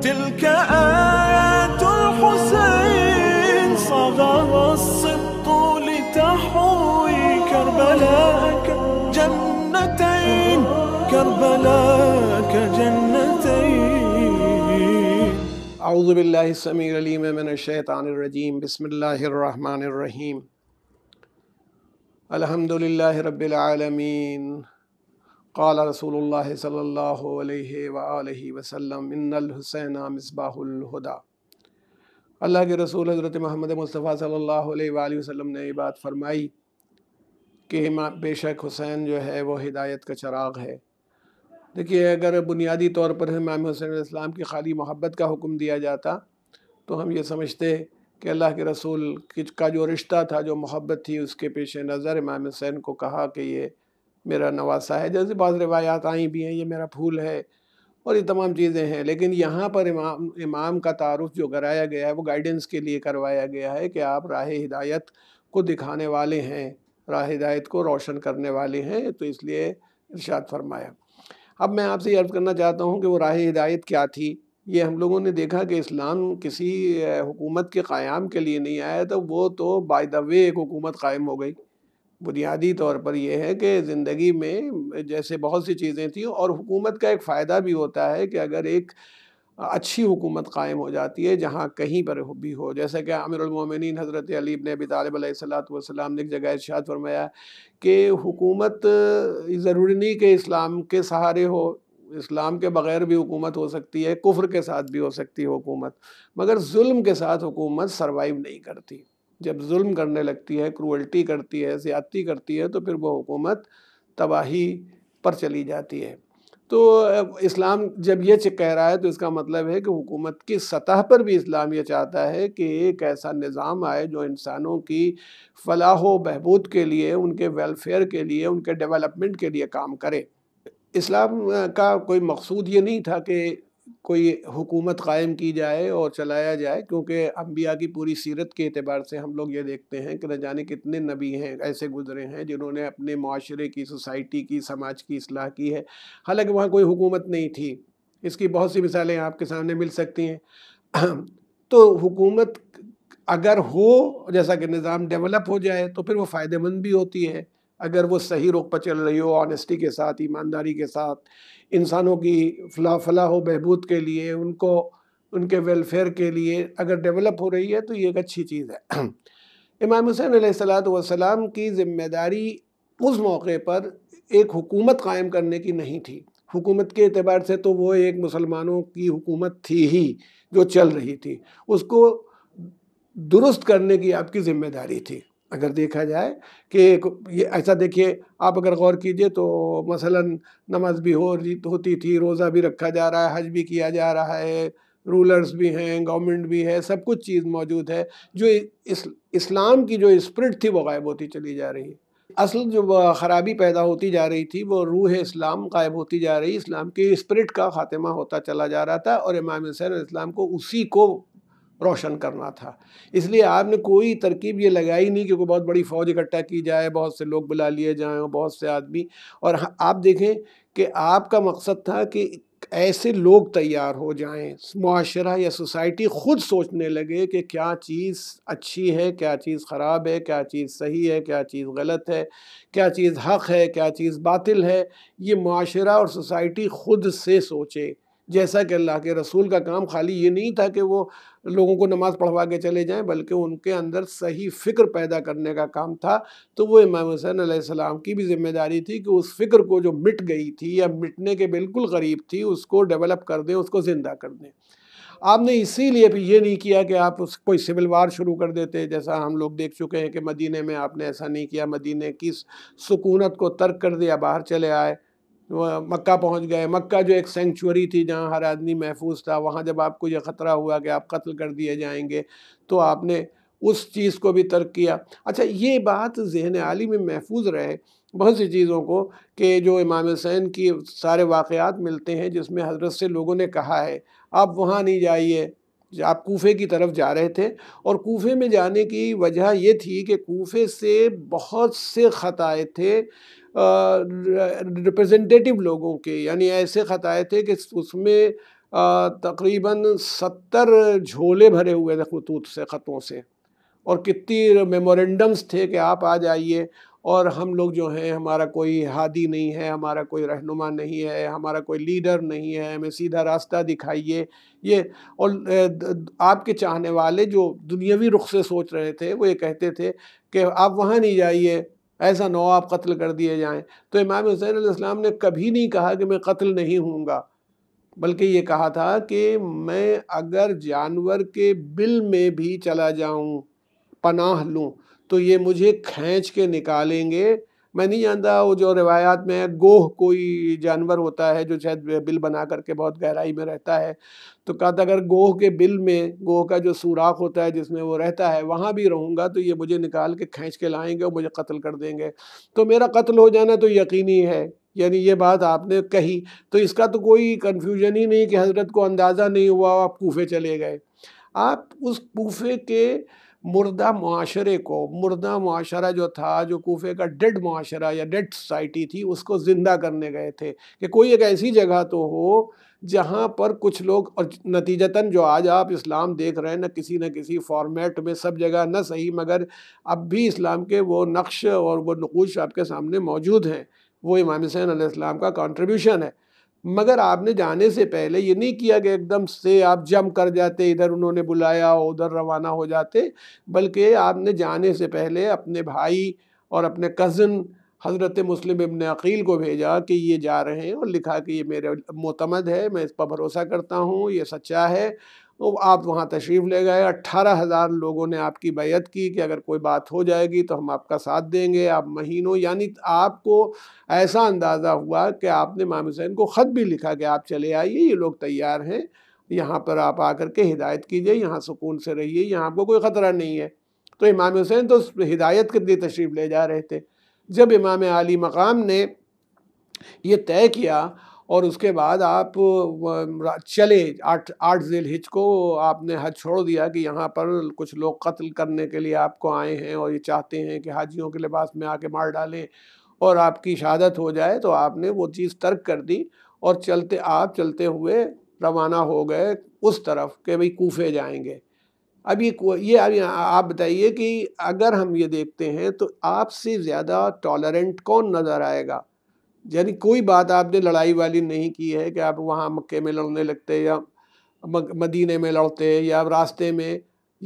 تلك آيات الحسين صغر الصدق لتحوي كربلاك جنتين كربلاك جنتين أعوذ بالله السميع العليم من الشيطان الرجيم بسم الله الرحمن الرحيم الحمد لله رب العالمين قال رسول الله صلى الله عليه وآله वसल्लम इन्नल हुसैन मिसबाहुल हुदा अल्लाह के रसूल हज़रत महमद मुस्तफ़ा सल्लल्लाहु अलैहि वसल्लम ने ये बात फरमाई कि बेशक हुसैन जो है वो हिदायत का चराग है देखिए अगर बुनियादी तौर पर इमाम हुसैन इस्लाम की खाली मोहब्बत का हुक्म दिया जाता तो हम ये समझते कि अल्लाह के रसूल का जो रिश्ता था जो मोहब्बत थी उसके पेश नज़र इमाम हुसैन को कहा कि ये मेरा नवासा है जैसे बाज़ रवायात आई भी हैं ये मेरा फूल है और ये तमाम चीज़ें हैं लेकिन यहाँ पर इमाम इमाम का तारफ़ जो कराया गया है वो गाइडेंस के लिए करवाया गया है कि आप राह हिदायत को दिखाने वाले हैं राह हिदायत को रोशन करने वाले हैं तो इसलिए इर्शाद फरमाया अब मैं आपसे अर्ज़ करना चाहता हूँ कि वो राह हिदायत क्या थी ये हम लोगों ने देखा कि इस्लाम किसी हुकूमत के क़्याम के लिए नहीं आया तो वो तो बाय द वे एक हुकूमत कायम हो गई बुनियादी तौर पर यह है कि ज़िंदगी में जैसे बहुत सी चीज़ें थी और हुकूमत का एक फ़ायदा भी होता है कि अगर एक अच्छी हुकूमत कायम हो जाती है जहाँ कहीं पर भी हो जैसे कि अमीरमिन हज़रत अलीब ने अभी तालब ने एक जगह इर्शाद फरमाया कि हुकूमत ज़रूरी नहीं कि इस्लाम के सहारे हो इस्लाम के बग़ैर भी हुकूमत हो सकती है कुफ्र के साथ भी हो सकती है हुकूमत मगर जुल्म के साथ हुकूमत सरवाइव नहीं करती जब जुल्म करने लगती है क्रूअल्टी करती है ज़्यादती करती है तो फिर वो हुकूमत तबाही पर चली जाती है तो इस्लाम जब यह कह रहा है तो इसका मतलब है कि हुकूमत की सतह पर भी इस्लाम ये चाहता है कि एक ऐसा निज़ाम आए जो इंसानों की फलाह व बहबूद के लिए उनके वेलफेयर के लिए उनके डेवलपमेंट के लिए काम करे इस्लाम का कोई मकसूद ये नहीं था कि कोई हुकूमत कायम की जाए और चलाया जाए क्योंकि अम्बिया की पूरी सीरत के अतबार से हम लोग ये देखते हैं कि न जाने कितने नबी हैं ऐसे गुजरे हैं जिन्होंने अपने माशरे की सोसाइटी की समाज की असलाह की है हालांकि वहाँ कोई हुकूमत नहीं थी इसकी बहुत सी मिसालें आपके सामने मिल सकती हैं तो हुकूमत अगर हो जैसा कि निज़ाम डेवलप हो जाए तो फिर वो फ़ायदेमंद भी होती है अगर वो सही रुख पर चल रही हो ऑनेस्टी के साथ ईमानदारी के साथ इंसानों की फला फलाह बहबूद के लिए उनको उनके वेलफेयर के लिए अगर डेवलप हो रही है तो ये एक अच्छी चीज़ है इमाम हुसैन सलाम की जिम्मेदारी उस मौके पर एक हुकूमत कायम करने की नहीं थी हुकूमत के अतबार से तो वो एक मुसलमानों की हुकूमत थी ही जो चल रही थी उसको दुरुस्त करने की आपकी ज़िम्मेदारी थी अगर देखा जाए कि ये ऐसा देखिए आप अगर गौर कीजिए तो मसलन नमाज भी हो होती थी रोज़ा भी रखा जा रहा है हज भी किया जा रहा है रूलर्स भी हैं गवर्नमेंट भी है सब कुछ चीज़ मौजूद है जो इस इस्लाम की जो स्प्रिट थी वो गायब होती चली जा रही है असल जो ख़राबी पैदा होती जा रही थी वो रूह इस्लाम गायब होती जा रही इस्लाम के स्प्रिट का ख़ात्मा होता चला जा रहा था और इमाम हुसैन इस्लाम को उसी को रोशन करना था इसलिए आपने कोई तरकीब ये लगाई नहीं कि कोई बहुत बड़ी फ़ौज इकट्ठा की जाए बहुत से लोग बुला लिए जाएँ बहुत से आदमी और आप देखें कि आपका मकसद था कि ऐसे लोग तैयार हो जाएं माशरा या सोसाइटी ख़ुद सोचने लगे कि क्या चीज़ अच्छी है क्या चीज़ ख़राब है क्या चीज़ सही है क्या चीज़ गलत है क्या चीज़ हक़ है क्या चीज़ बातिल है ये माशरा और सोसाइटी ख़ुद से सोचे जैसा कि अल्लाह के रसूल का काम खाली ये नहीं था कि वो लोगों को नमाज़ पढ़वा के चले जाएं बल्कि उनके अंदर सही फ़िक्र पैदा करने का काम था तो वो इमाम हुसैन सलाम की भी जिम्मेदारी थी कि उस फ़िक्र को जो मिट गई थी या मिटने के बिल्कुल करीब थी उसको डेवलप कर दें उसको ज़िंदा कर दें आपने इसीलिए भी ये नहीं किया कि आप उस कोई सिविल वार शुरू कर देते जैसा हम लोग देख चुके हैं कि मदीने में आपने ऐसा नहीं किया मदीने की सुकूनत को तर्क कर दिया बाहर चले आए मक्का पहुंच गए मक्का जो एक सेंचुरी थी जहां हर आदमी महफूज था वहां जब आपको ये ख़तरा हुआ कि आप कत्ल कर दिए जाएंगे तो आपने उस चीज़ को भी तर्क किया अच्छा ये बात जहन आली में महफूज रहे बहुत सी चीज़ों को कि जो इमाम हुसैन की सारे वाक़ात मिलते हैं जिसमें हजरत से लोगों ने कहा है आप वहाँ नहीं जाइए आप कोफे की तरफ जा रहे थे और कोफे में जाने की वजह ये थी कि कोफे से बहुत से ख़त आए थे रिप्रेजेंटेटिव लोगों के यानी ऐसे ख़त आए थे कि उसमें तकरीबन सत्तर झोले भरे हुए थे खतूत से ख़तों से और कितनी मेमोरेंडम्स थे कि आप आ जाइए और हम लोग जो हैं हमारा कोई हादी नहीं है हमारा कोई रहनुमा नहीं है हमारा कोई लीडर नहीं है हमें सीधा रास्ता दिखाइए ये और आपके चाहने वाले जो दुनियावी रुख से सोच रहे थे वो ये कहते थे कि आप वहाँ नहीं जाइए ऐसा ना हो आप कत्ल कर दिए जाएँ तो इमाम हुसैन इस्लाम ने कभी नहीं कहा कि मैं कत्ल नहीं हूँगा बल्कि ये कहा था कि मैं अगर जानवर के बिल में भी चला जाऊँ पनाह लूँ तो ये मुझे खींच के निकालेंगे मैं नहीं जानता वो जो रिवायात में है गोह कोई जानवर होता है जो शायद बिल बना करके बहुत गहराई में रहता है तो कहा था अगर गोह के बिल में गोह का जो सुराख होता है जिसमें वो रहता है वहाँ भी रहूँगा तो ये मुझे निकाल के खींच के लाएंगे और मुझे कत्ल कर देंगे तो मेरा कत्ल हो जाना तो यकीनी है यानी ये बात आपने कही तो इसका तो कोई कन्फ्यूजन ही नहीं कि हज़रत को अंदाज़ा नहीं हुआ आप कोफ़े चले गए आप उस कोफे के मुर्दा माशरे को मुर्दा माशरा जो था जो कोफे का डेड माशरा या डेड सोसाइटी थी उसको ज़िंदा करने गए थे कि कोई एक ऐसी जगह तो हो जहाँ पर कुछ लोग और नतीजतन जो आज आप इस्लाम देख रहे हैं ना किसी न किसी फॉर्मेट में सब जगह न सही मगर अब भी इस्लाम के वो नक्श और वो नकूश आपके सामने मौजूद हैं वो इमाम हुसैन का कॉन्ट्रीब्यूशन है मगर आपने जाने से पहले ये नहीं किया कि एकदम से आप जम कर जाते इधर उन्होंने बुलाया उधर रवाना हो जाते बल्कि आपने जाने से पहले अपने भाई और अपने कज़न हज़रत मुस्लिम इबन अकील को भेजा कि ये जा रहे हैं और लिखा कि ये मेरे मोतमद है मैं इस पर भरोसा करता हूँ ये सच्चा है तो आप वहाँ तशरीफ़ ले गए अट्ठारह हज़ार लोगों ने आपकी बैत की कि अगर कोई बात हो जाएगी तो हम आपका साथ देंगे आप महीनों यानी आपको ऐसा अंदाज़ा हुआ कि आपने इमाम हुसैन को ख़त भी लिखा कि आप चले आइए ये लोग तैयार हैं यहाँ पर आप आकर के हिदायत कीजिए यहाँ सुकून से रहिए यहाँ आपको कोई ख़तरा नहीं है तो इमाम हुसैन तो हिदायत के लिए तशरीफ़ ले जा रहे थे जब इमाम आली मकाम ने ये तय किया और उसके बाद आप चले आठ आठ जेल हिज को आपने हज छोड़ दिया कि यहाँ पर कुछ लोग कत्ल करने के लिए आपको आए हैं और ये चाहते हैं कि हाजियों के लिबास में आके मार डालें और आपकी शहादत हो जाए तो आपने वो चीज़ तर्क कर दी और चलते आप चलते हुए रवाना हो गए उस तरफ के भाई कूफे जाएंगे अब ये ये आप बताइए कि अगर हम ये देखते हैं तो आपसे ज़्यादा टॉलरेंट कौन नज़र आएगा यानी कोई बात आपने लड़ाई वाली नहीं की है कि आप वहाँ मक्के में लड़ने लगते या मदीने में लड़ते या रास्ते में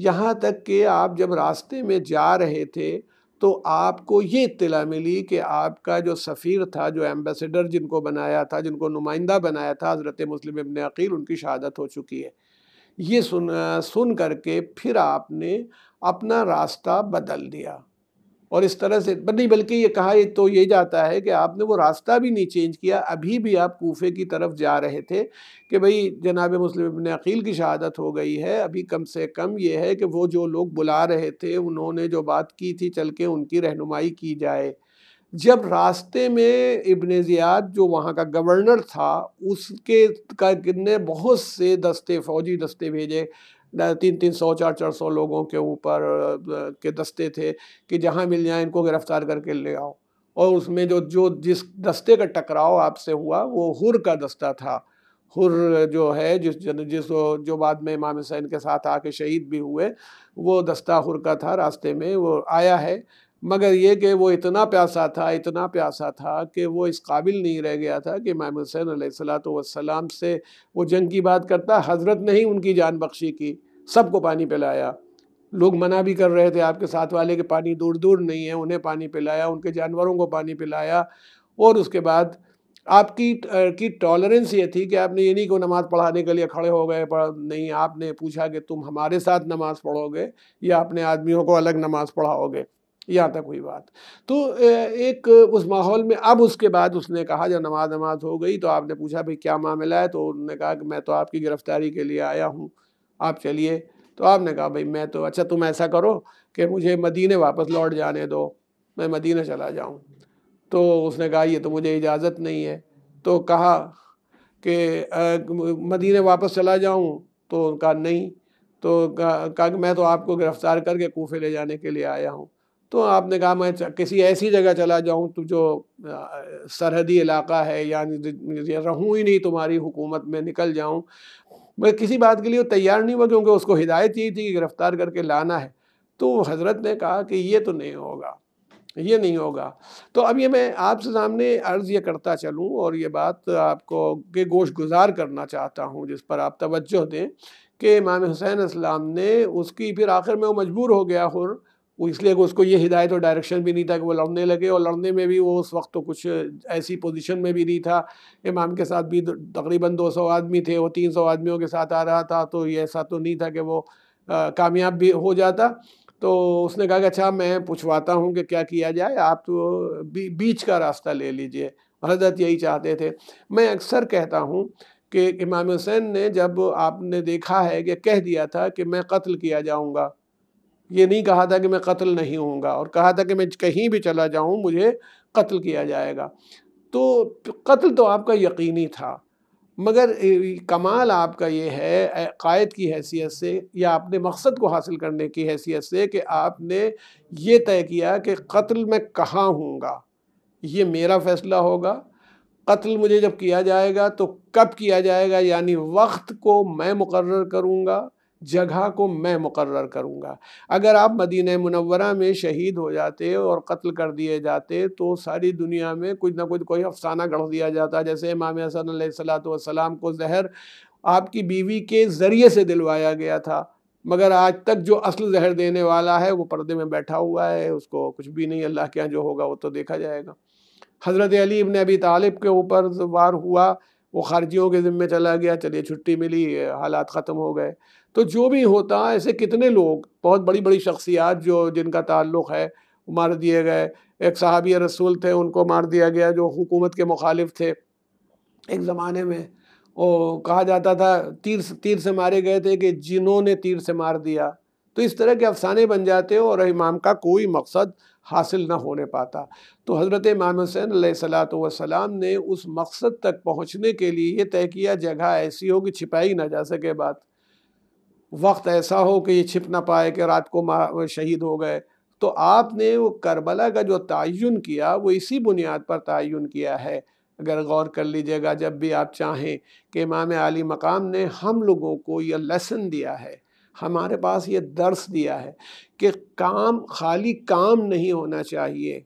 यहाँ तक कि आप जब रास्ते में जा रहे थे तो आपको ये इतला मिली कि आपका जो सफ़ीर था जो एम्बेसडर जिनको बनाया था जिनको नुमाइंदा बनाया था हज़रत मुस्लिम इबन अकील उनकी शहादत हो चुकी है ये सुन सुन करके फिर आपने अपना रास्ता बदल दिया और इस तरह से नहीं बल्कि ये कहा ये तो ये जाता है कि आपने वो रास्ता भी नहीं चेंज किया अभी भी आप कोफे की तरफ जा रहे थे कि भाई जनाब मुस्लिम अबिन अकील की शहादत हो गई है अभी कम से कम ये है कि वो जो लोग बुला रहे थे उन्होंने जो बात की थी चल के उनकी रहनुमाई की जाए जब रास्ते में इबन ज़ियाद जो वहाँ का गवर्नर था उसके का ने बहुत से दस्ते फ़ौजी दस्ते भेजे तीन तीन सौ चार चार सौ लोगों के ऊपर के दस्ते थे कि जहाँ मिल जाए इनको गिरफ्तार करके ले आओ और उसमें जो जो जिस दस्ते का टकराव आपसे हुआ वो हुर का दस्ता था हुर जो है जिस जन जिस जो बाद में इमाम हुसैन के साथ आके शहीद भी हुए वो दस्ता हुर का था रास्ते में वो आया है मगर ये कि वो इतना प्यासा था इतना प्यासा था कि वो इस काबिल नहीं रह गया था कि इमाम हुसैन सलाम से वो जंग की बात करता हज़रत ने ही उनकी जान बख्शी की सबको पानी पिलाया लोग मना भी कर रहे थे आपके साथ वाले के पानी दूर दूर नहीं है उन्हें पानी पिलाया उनके जानवरों को पानी पिलाया और उसके बाद आपकी की टॉलरेंस ये थी कि आपने ये नहीं नमाज़ पढ़ाने के लिए खड़े हो गए पर नहीं आपने पूछा कि तुम हमारे साथ नमाज़ पढ़ोगे या अपने आदमियों को अलग नमाज़ पढ़ाओगे यहाँ तक तो हुई बात तो एक उस माहौल में अब उसके बाद उसने कहा जब नमाज नमाज हो गई तो आपने पूछा भाई क्या मामला है तो उन्होंने कहा कि मैं तो आपकी गिरफ्तारी के लिए आया हूँ आप चलिए तो आपने कहा भाई मैं तो अच्छा तुम ऐसा करो कि मुझे मदीने वापस लौट जाने दो मैं मदीना चला जाऊँ तो उसने कहा ये तो मुझे इजाज़त नहीं है तो कहा कि मदीने वापस चला जाऊँ तो उनका नहीं तो कहा मैं तो आपको गिरफ़्तार करके कोफे ले जाने के लिए आया हूँ तो आपने कहा मैं किसी ऐसी जगह चला जाऊं तो जो सरहदी इलाका है या रहूं ही नहीं तुम्हारी हुकूमत में निकल जाऊं मैं किसी बात के लिए तैयार नहीं हुआ क्योंकि उसको हिदायत यही थी कि गिरफ़्तार करके लाना है तो हज़रत ने कहा कि ये तो नहीं होगा ये नहीं होगा तो अब ये मैं आपसे सामने अर्ज़ ये करता चलूँ और ये बात आपको के गोश गुजार करना चाहता हूँ जिस पर आप तवज्जो दें कि इमाम हुसैन इस्लाम ने उसकी फिर आखिर में वो मजबूर हो गया हुर वो इसलिए कि उसको ये हिदायत और डायरेक्शन भी नहीं था कि वो लड़ने लगे और लड़ने में भी वो उस वक्त तो कुछ ऐसी पोजीशन में भी नहीं था इमाम के साथ भी तकरीबन 200 आदमी थे वो 300 आदमियों के साथ आ रहा था तो ये ऐसा तो नहीं था कि वो कामयाब भी हो जाता तो उसने कहा कि अच्छा मैं पूछवाता हूँ कि क्या किया जाए आप तो बी, बीच का रास्ता ले लीजिए हजरत यही चाहते थे मैं अक्सर कहता हूँ कि इमाम हुसैन ने जब आपने देखा है कि कह दिया था कि मैं कत्ल किया जाऊँगा ये नहीं कहा था कि मैं कत्ल नहीं होऊंगा और कहा था कि मैं कहीं भी चला जाऊं मुझे कत्ल किया जाएगा तो कत्ल तो आपका यकीनी था मगर कमाल आपका ये है कायद की हैसियत से या अपने मकसद को हासिल करने की हैसियत से कि आपने ये तय किया कि कत्ल मैं कहाँ हूँगा ये मेरा फ़ैसला होगा कत्ल मुझे जब किया जाएगा तो कब किया जाएगा यानी वक्त को मैं मुकर करूँगा जगह को मैं मुकर करूँगा अगर आप मदीन मुनवरा में शहीद हो जाते और कत्ल कर दिए जाते तो सारी दुनिया में कुछ ना कुछ कोई अफसाना गढ़ दिया जाता जैसे इमाम हसन सलाम को जहर आपकी बीवी के ज़रिए से दिलवाया गया था मगर आज तक जो असल जहर देने वाला है वो पर्दे में बैठा हुआ है उसको कुछ भी नहीं अल्लाह के यहाँ जो होगा वो तो देखा जाएगा हज़रत अली इबन अभी तालिब के ऊपर वार हुआ वो खारजियों के ज़िम्मे चला गया चलिए छुट्टी मिली हालात ख़त्म हो गए तो जो भी होता ऐसे कितने लोग बहुत बड़ी बड़ी शख्सियात जो जिनका ताल्लुक़ है मार दिए गए एक सहाबी रसूल थे उनको मार दिया गया जो हुकूमत के मुखालिफ थे एक ज़माने में वो कहा जाता था तीर तीर से मारे गए थे कि जिन्होंने तीर से मार दिया तो इस तरह के अफसाने बन जाते हैं और इमाम का कोई मकसद हासिल ना होने पाता तो हज़रत इमाम हुसैन सलात वसलाम ने उस मकसद तक पहुँचने के लिए ये तय किया जगह ऐसी हो कि छिपाई ना जा सके बात वक्त ऐसा हो कि ये छिप ना पाए कि रात को शहीद हो गए तो आपने वो करबला का जो तयन किया वो इसी बुनियाद पर तयन किया है अगर गौर कर लीजिएगा जब भी आप चाहें कि इमाम आली मकाम ने हम लोगों को यह लेसन दिया है हमारे पास ये दर्स दिया है कि काम खाली काम नहीं होना चाहिए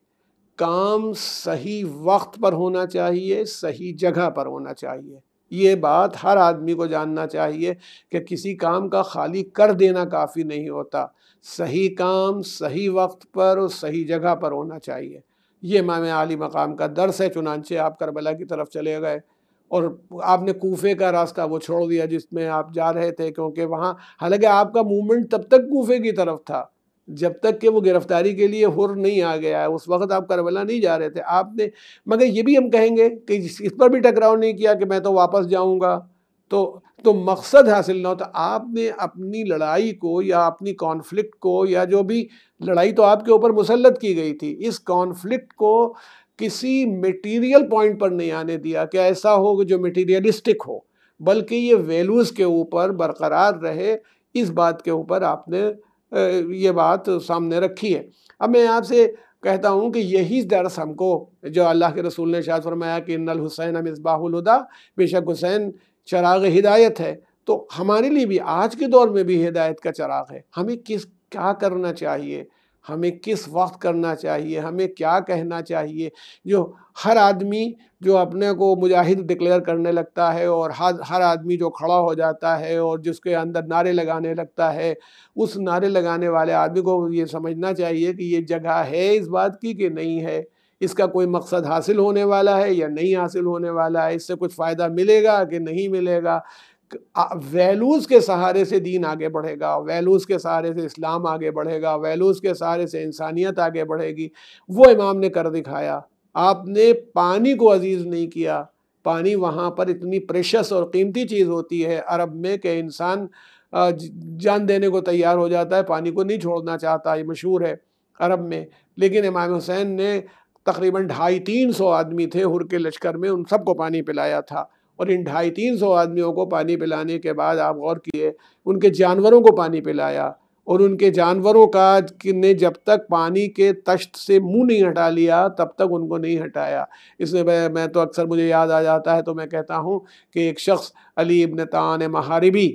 काम सही वक्त पर होना चाहिए सही जगह पर होना चाहिए ये बात हर आदमी को जानना चाहिए कि किसी काम का खाली कर देना काफ़ी नहीं होता सही काम सही वक्त पर और सही जगह पर होना चाहिए ये माम आली मकाम का दर्स है चुनानचे आप करबला की तरफ चले गए और आपने कोफे का रास्ता वो छोड़ दिया जिसमें आप जा रहे थे क्योंकि वहाँ हालांकि आपका मूवमेंट तब तक कोफे की तरफ था जब तक कि वो गिरफ्तारी के लिए हुर नहीं आ गया है उस वक्त आप करबला नहीं जा रहे थे आपने मगर ये भी हम कहेंगे कि इस पर भी टकराव नहीं किया कि मैं तो वापस जाऊँगा तो तो मकसद हासिल ना हो तो आपने अपनी लड़ाई को या अपनी कॉन्फ्लिक्ट को या जो भी लड़ाई तो आपके ऊपर मुसलत की गई थी इस कॉन्फ्लिक्ट को किसी मटेरियल पॉइंट पर नहीं आने दिया कि ऐसा हो कि जो मटेरियलिस्टिक हो बल्कि ये वैल्यूज़ के ऊपर बरकरार रहे इस बात के ऊपर आपने ये बात सामने रखी है अब मैं आपसे कहता हूँ कि यही दर्स हमको जो अल्लाह के रसूल ने शायद फरमाया कि नल हुसैन मिसबाहुलदा बेशक हुसैन चराग हिदायत है तो हमारे लिए भी आज के दौर में भी हिदायत का चराग है हमें किस क्या करना चाहिए हमें किस वक्त करना चाहिए हमें क्या कहना चाहिए जो हर आदमी जो अपने को मुजाहिद डिक्लेयर करने लगता है और हर हर आदमी जो खड़ा हो जाता है और जिसके अंदर नारे लगाने लगता है उस नारे लगाने वाले आदमी को ये समझना चाहिए कि ये जगह है इस बात की कि नहीं है इसका कोई मकसद हासिल होने वाला है या नहीं हासिल होने वाला है इससे कुछ फ़ायदा मिलेगा कि नहीं मिलेगा वैल्यूज़ के सहारे से दीन आगे बढ़ेगा वैल्यूज़ के सहारे से इस्लाम आगे बढ़ेगा वैल्यूज़ के सहारे से इंसानियत आगे बढ़ेगी वो इमाम ने कर दिखाया आपने पानी को अजीज़ नहीं किया पानी वहाँ पर इतनी प्रेशस और कीमती चीज़ होती है अरब में कि इंसान जान देने को तैयार हो जाता है पानी को नहीं छोड़ना चाहता ये मशहूर है अरब में लेकिन इमाम हुसैन ने तकरीबन ढाई तीन सौ आदमी थे हुर के लश्कर में उन सबको पानी पिलाया था और इन ढाई तीन सौ आदमियों को पानी पिलाने के बाद आप गौर किए उनके जानवरों को पानी पिलाया और उनके जानवरों का ने जब तक पानी के तश्त से मुंह नहीं हटा लिया तब तक उनको नहीं हटाया इसलिए मैं मैं तो अक्सर मुझे याद आ जाता है तो मैं कहता हूँ कि एक शख्स अली इबन तान महारिबी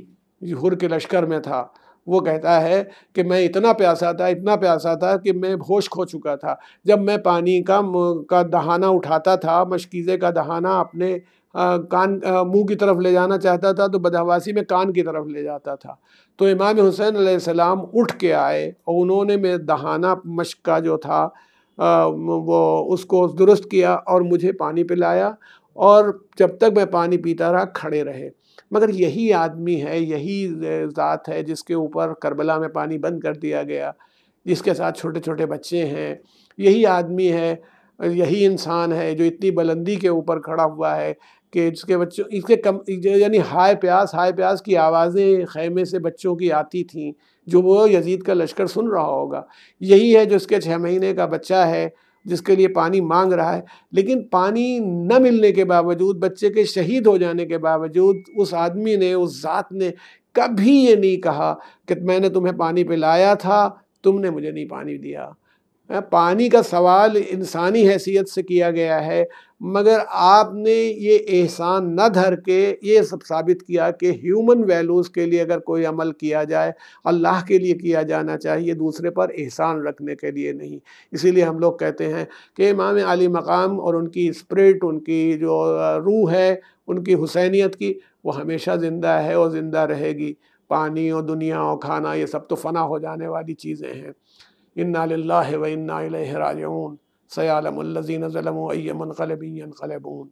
हुर के लश्कर में था वो कहता है कि मैं इतना प्यासा था इतना प्यासा था कि मैं होश खो चुका था जब मैं पानी का का दहाना उठाता था मशकीज़े का दहाना अपने कान मुंह की तरफ ले जाना चाहता था तो बदहवासी में कान की तरफ ले जाता था तो इमाम हुसैन आसमाम उठ के आए और उन्होंने मैं दहाना मश्क का जो था आ, वो उसको दुरुस्त किया और मुझे पानी पिलाया और जब तक मैं पानी पीता रहा खड़े रहे मगर यही आदमी है यही ज़ात है जिसके ऊपर करबला में पानी बंद कर दिया गया जिसके साथ छोटे छोटे बच्चे हैं यही आदमी है यही इंसान है जो इतनी बुलंदी के ऊपर खड़ा हुआ है कि इसके बच्चों इसके कम यानी हाय प्यास हाय प्यास की आवाज़ें खैमे से बच्चों की आती थीं जो वो यजीद का लश्कर सुन रहा होगा यही है जो इसके छः महीने का बच्चा है जिसके लिए पानी मांग रहा है लेकिन पानी न मिलने के बावजूद बच्चे के शहीद हो जाने के बावजूद उस आदमी ने उस ज़ात ने कभी ये नहीं कहा कि मैंने तुम्हें पानी पिलाया था तुमने मुझे नहीं पानी दिया पानी का सवाल इंसानी हैसियत से किया गया है मगर आपने ये एहसान न धर के ये सब साबित किया कि ह्यूमन वैल्यूज़ के लिए अगर कोई अमल किया जाए अल्लाह के लिए किया जाना चाहिए दूसरे पर एहसान रखने के लिए नहीं इसीलिए हम लोग कहते हैं कि इमाम अली मकाम और उनकी स्प्रिट उनकी जो रूह है उनकी हुसैनियत की वो हमेशा ज़िंदा है और ज़िंदा रहेगी पानी और दुनिया और खाना ये सब तो फ़ना हो जाने वाली चीज़ें हैं إنا لله وإنا إليه راجعون سيعلم الذين ظلموا أي منقلب ينقلبون